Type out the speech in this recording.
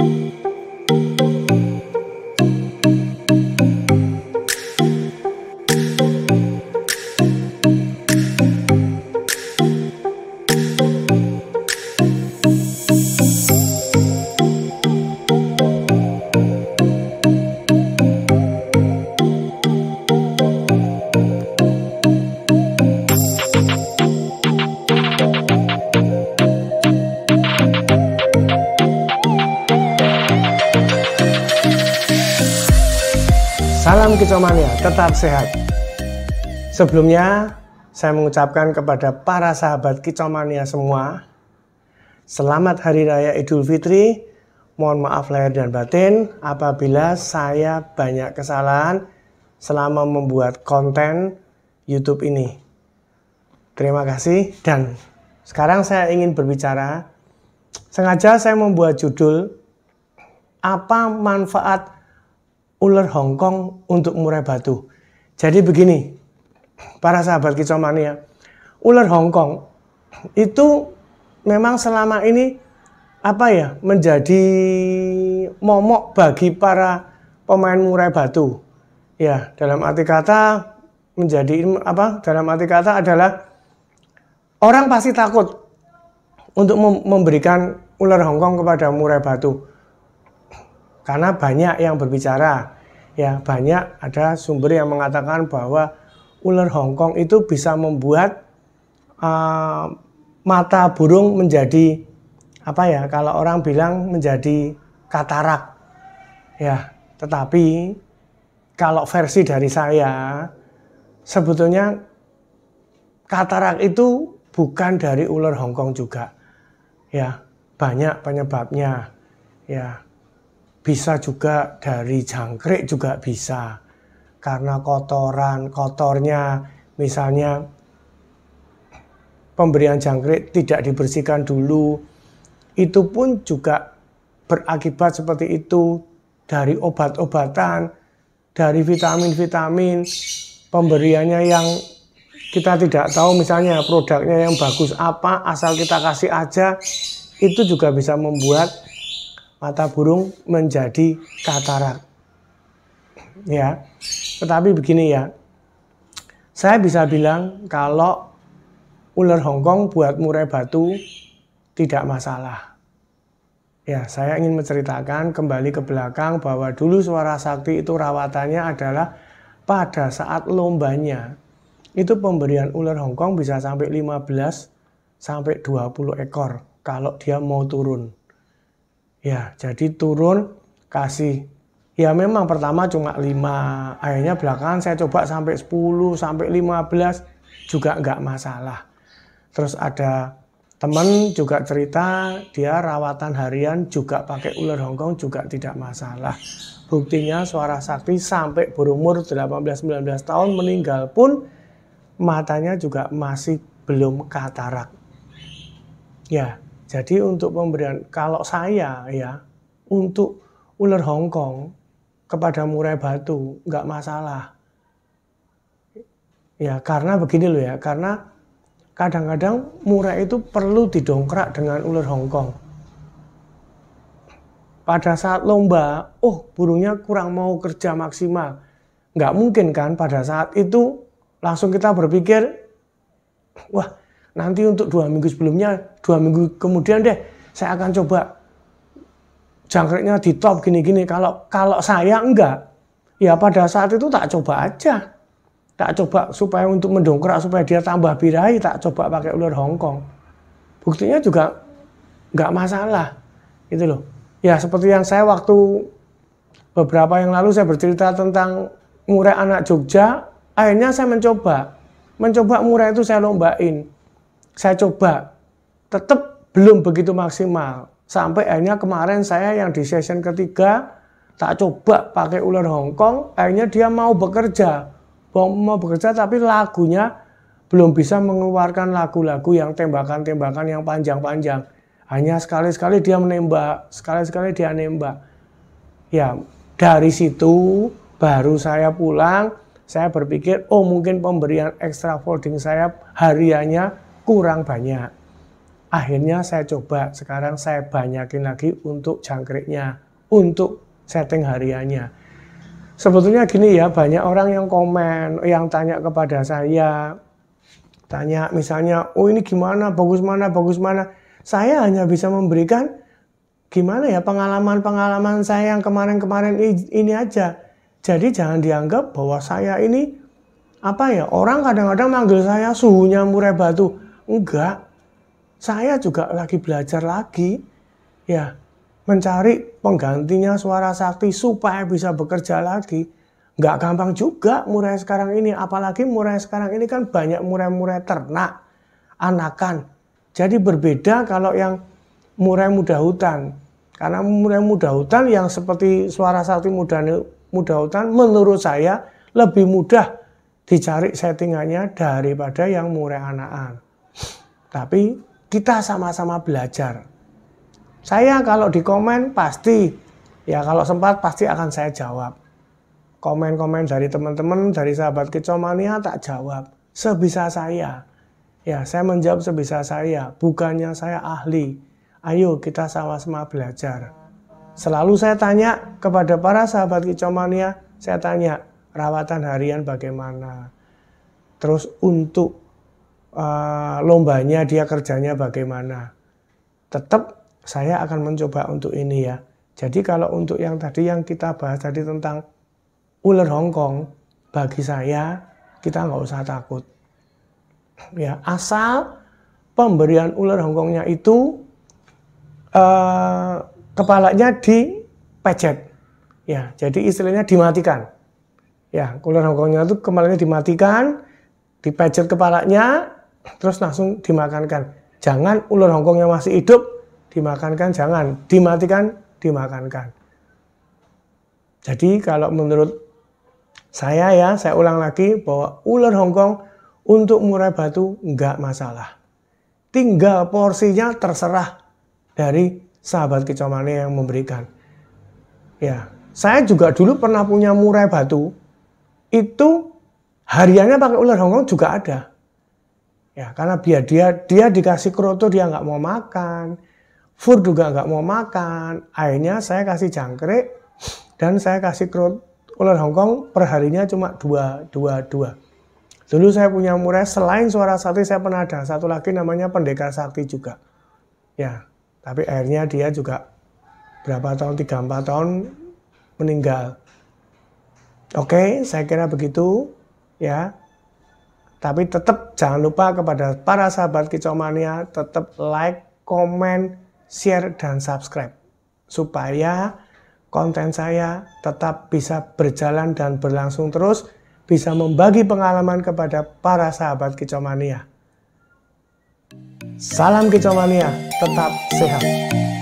you Salam kicomania, tetap sehat. Sebelumnya, saya mengucapkan kepada para sahabat kicomania semua, selamat Hari Raya Idul Fitri. Mohon maaf lahir dan batin apabila saya banyak kesalahan selama membuat konten YouTube ini. Terima kasih dan sekarang saya ingin berbicara. Sengaja saya membuat judul apa manfaat ular Hongkong untuk murai batu. Jadi begini, para sahabat kicomania, ya. ular Hongkong itu memang selama ini apa ya menjadi momok bagi para pemain murai batu. Ya, dalam arti kata menjadi apa? Dalam arti kata adalah orang pasti takut untuk memberikan ular Hongkong kepada murai batu karena banyak yang berbicara Ya, banyak ada sumber yang mengatakan bahwa ular Hongkong itu bisa membuat uh, mata burung menjadi apa ya? Kalau orang bilang menjadi katarak. Ya, tetapi kalau versi dari saya sebetulnya katarak itu bukan dari ular Hongkong juga. Ya, banyak penyebabnya. Ya, bisa juga dari jangkrik juga bisa karena kotoran kotornya misalnya pemberian jangkrik tidak dibersihkan dulu itu pun juga berakibat seperti itu dari obat-obatan dari vitamin-vitamin pemberiannya yang kita tidak tahu misalnya produknya yang bagus apa asal kita kasih aja itu juga bisa membuat mata burung menjadi katarak. Ya. Tetapi begini ya. Saya bisa bilang kalau ular Hongkong buat murai batu tidak masalah. Ya, saya ingin menceritakan kembali ke belakang bahwa dulu suara sakti itu rawatannya adalah pada saat lombanya. Itu pemberian ular Hongkong bisa sampai 15 sampai 20 ekor kalau dia mau turun. Ya, jadi turun kasih. Ya memang pertama cuma 5, akhirnya belakangan saya coba sampai 10, sampai 15 juga enggak masalah. Terus ada teman juga cerita dia rawatan harian juga pakai ular Hongkong juga tidak masalah. Buktinya suara sakti sampai berumur 18-19 tahun meninggal pun matanya juga masih belum katarak. Ya, jadi untuk pemberian, kalau saya ya, untuk ular Hongkong kepada murai batu, nggak masalah. Ya karena begini loh ya, karena kadang-kadang murai itu perlu didongkrak dengan ular Hongkong. Pada saat lomba, oh burungnya kurang mau kerja maksimal. Nggak mungkin kan pada saat itu langsung kita berpikir, wah nanti untuk dua minggu sebelumnya, dua minggu kemudian deh, saya akan coba jangkriknya di top gini-gini. Kalau kalau saya enggak, ya pada saat itu tak coba aja. Tak coba supaya untuk mendongkrak, supaya dia tambah birahi, tak coba pakai ular Hongkong. Buktinya juga enggak masalah. itu loh. Ya seperti yang saya waktu beberapa yang lalu saya bercerita tentang murai anak Jogja, akhirnya saya mencoba. Mencoba murai itu saya lombain saya coba tetap belum begitu maksimal sampai akhirnya kemarin saya yang di session ketiga tak coba pakai ular Hongkong akhirnya dia mau bekerja mau bekerja tapi lagunya belum bisa mengeluarkan lagu-lagu yang tembakan-tembakan yang panjang-panjang hanya sekali-sekali dia menembak sekali-sekali dia nembak ya dari situ baru saya pulang saya berpikir oh mungkin pemberian extra folding saya hariannya kurang banyak. Akhirnya saya coba, sekarang saya banyakin lagi untuk jangkriknya, untuk setting hariannya. Sebetulnya gini ya, banyak orang yang komen, yang tanya kepada saya, tanya misalnya, oh ini gimana, bagus mana, bagus mana. Saya hanya bisa memberikan gimana ya pengalaman-pengalaman saya yang kemarin-kemarin ini aja. Jadi jangan dianggap bahwa saya ini apa ya orang kadang-kadang manggil saya suhunya murai batu Enggak. Saya juga lagi belajar lagi. Ya, mencari penggantinya suara sakti supaya bisa bekerja lagi. enggak gampang juga murai sekarang ini. Apalagi murai sekarang ini kan banyak murai-murai ternak, anakan. Jadi berbeda kalau yang murai muda hutan. Karena murai muda hutan yang seperti suara sakti muda, muda hutan menurut saya lebih mudah dicari settingannya daripada yang murai anakan tapi kita sama-sama belajar. Saya kalau di komen pasti, ya kalau sempat pasti akan saya jawab. Komen-komen dari teman-teman, dari sahabat kicomania tak jawab. Sebisa saya. Ya, saya menjawab sebisa saya. Bukannya saya ahli. Ayo kita sama-sama belajar. Selalu saya tanya kepada para sahabat kicomania, saya tanya, rawatan harian bagaimana? Terus untuk Eh, lombanya dia kerjanya bagaimana. Tetap saya akan mencoba untuk ini ya. Jadi kalau untuk yang tadi yang kita bahas tadi tentang ular Hongkong, bagi saya kita nggak usah takut. Ya asal pemberian ular Hongkongnya itu uh, kepalanya dipecet. Ya, jadi istilahnya dimatikan. Ya, ular Hongkongnya itu kepalanya dimatikan, dipecet kepalanya, terus langsung dimakankan. Jangan ular Hongkong yang masih hidup dimakankan, jangan dimatikan, dimakankan. Jadi kalau menurut saya ya, saya ulang lagi bahwa ular Hongkong untuk murai batu nggak masalah. Tinggal porsinya terserah dari sahabat kicomania yang memberikan. Ya, saya juga dulu pernah punya murai batu. Itu hariannya pakai ular Hongkong juga ada. Ya, karena biar dia dia dikasih kroto dia nggak mau makan, fur juga nggak mau makan. Akhirnya saya kasih jangkrik dan saya kasih kroto ular Hongkong perharinya cuma dua dua dua. Dulu saya punya murai selain suara sakti saya pernah ada satu lagi namanya pendekar sakti juga. Ya, tapi akhirnya dia juga berapa tahun tiga empat tahun meninggal. Oke, saya kira begitu ya. Tapi tetap jangan lupa kepada para sahabat Kicomania tetap like, komen, share dan subscribe supaya konten saya tetap bisa berjalan dan berlangsung terus bisa membagi pengalaman kepada para sahabat Kicomania. Salam Kicomania, tetap sehat.